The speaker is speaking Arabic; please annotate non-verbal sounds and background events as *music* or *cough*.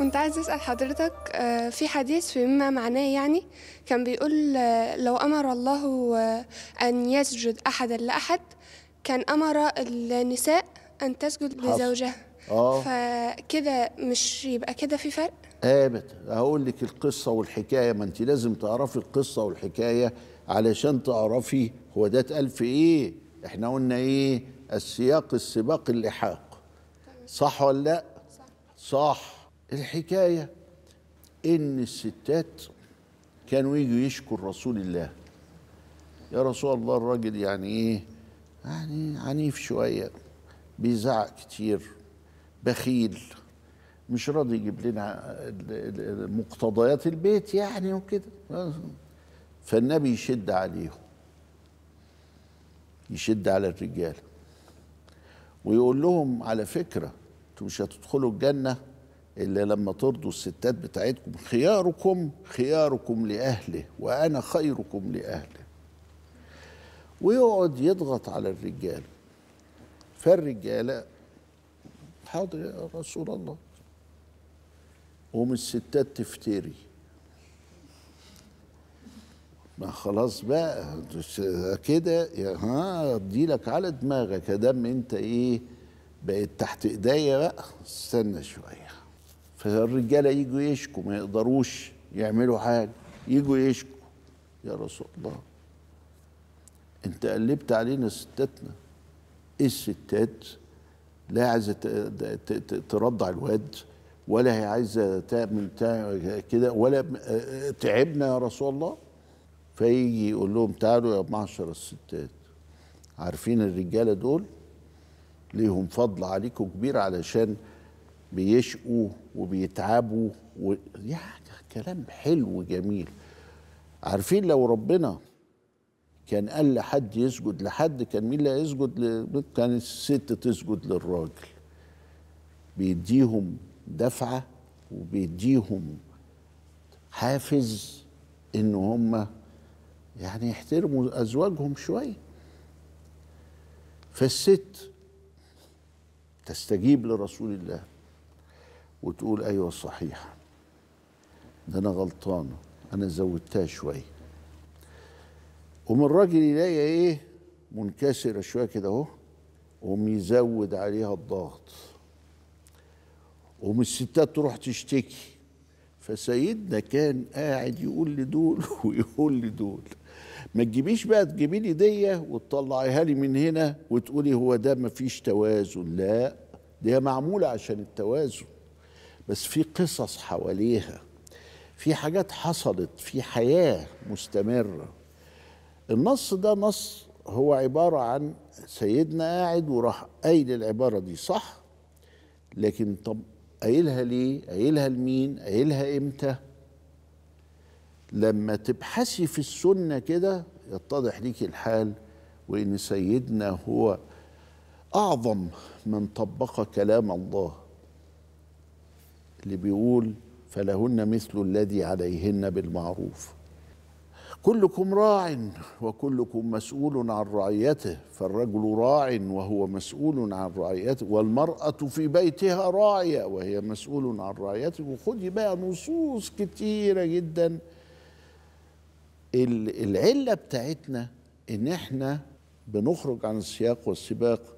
كنت عايزة أسأل حضرتك آه، في حديث فيما معناه يعني كان بيقول آه، لو أمر الله آه، أن يسجد أحدا لأحد كان أمر النساء أن تسجد لزوجها آه. فكده مش يبقى كده في فرق؟ ابدا هقول لك القصة والحكاية ما أنت لازم تعرفي القصة والحكاية علشان تعرفي هو ده اتقال في إيه؟ إحنا قلنا إيه؟ السياق السباق اللحاق صح ولا لا؟ صح, صح الحكاية إن الستات كانوا يجوا يشكوا رسول الله يا رسول الله الراجل يعني إيه يعني عنيف شوية بيزعق كتير بخيل مش راضي يجيب لنا مقتضيات البيت يعني وكده فالنبي يشد عليهم يشد على الرجال ويقول لهم على فكرة انتوا مش هتدخلوا الجنة إلا لما ترضوا الستات بتاعتكم خياركم خياركم لأهله وأنا خيركم لأهله ويقعد يضغط على الرجال فالرجالة حاضر يا رسول الله ومن الستات تفتري ما خلاص بقى كده ها اديلك على دماغك يا دم انت ايه بقيت تحت ايديا بقى استنى شويه فالرجاله يجوا يشكوا ما يقدروش يعملوا حاجه يجوا يشكوا يا رسول الله انت قلبت علينا ستاتنا ايه الستات لا عايزه ترضع الواد ولا هي عايزه تعمل كده ولا آه، آه، تعبنا يا رسول الله فيجي يقول لهم تعالوا يا معشر الستات عارفين الرجاله دول ليهم فضل عليكم كبير علشان بيشقوا وبيتعبوا و... يعني كلام حلو جميل عارفين لو ربنا كان قال لحد يسجد لحد كان مين اللي هيسجد ل... كان الست تسجد للراجل بيديهم دفعه وبيديهم حافز ان هم يعني يحترموا ازواجهم شويه فالست تستجيب لرسول الله وتقول ايوه صحيح ده انا غلطان انا زودتها شويه ومن الراجل يلاقي ايه منكسره شويه كده اهو قوم يزود عليها الضغط قوم الستات تروح تشتكي فسيدنا كان قاعد يقول لدول *laughs* ويقول لدول ما تجيبيش بقى تجيبي لي دية وتطلعيها لي من هنا وتقولي هو ده ما فيش توازن لا دي معموله عشان التوازن بس في قصص حواليها في حاجات حصلت في حياة مستمرة النص ده نص هو عبارة عن سيدنا قاعد وراح قايل العبارة دي صح لكن طب قايلها ليه قايلها لمين قايلها امتى لما تبحثي في السنة كده يتضح ليك الحال وإن سيدنا هو أعظم من طبق كلام الله اللي بيقول فلهن مثل الذي عليهن بالمعروف كلكم راع وكلكم مسؤول عن رعيته فالرجل راع وهو مسؤول عن رعيته والمرأة في بيتها راعية وهي مسؤول عن رعيته وخدي بقى نصوص كتيرة جدا العلة بتاعتنا ان احنا بنخرج عن السياق والسباق